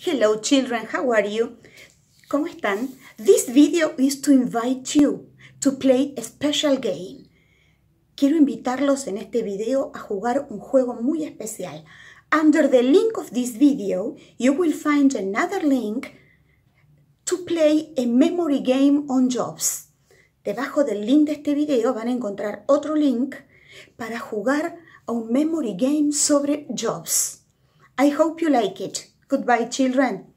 Hello children, how are you? ¿Cómo están? This video is to invite you to play a special game. Quiero invitarlos en este video a jugar un juego muy especial. Under the link of this video, you will find another link to play a memory game on jobs. Debajo del link de este video van a encontrar otro link para jugar a un memory game sobre jobs. I hope you like it. Goodbye children.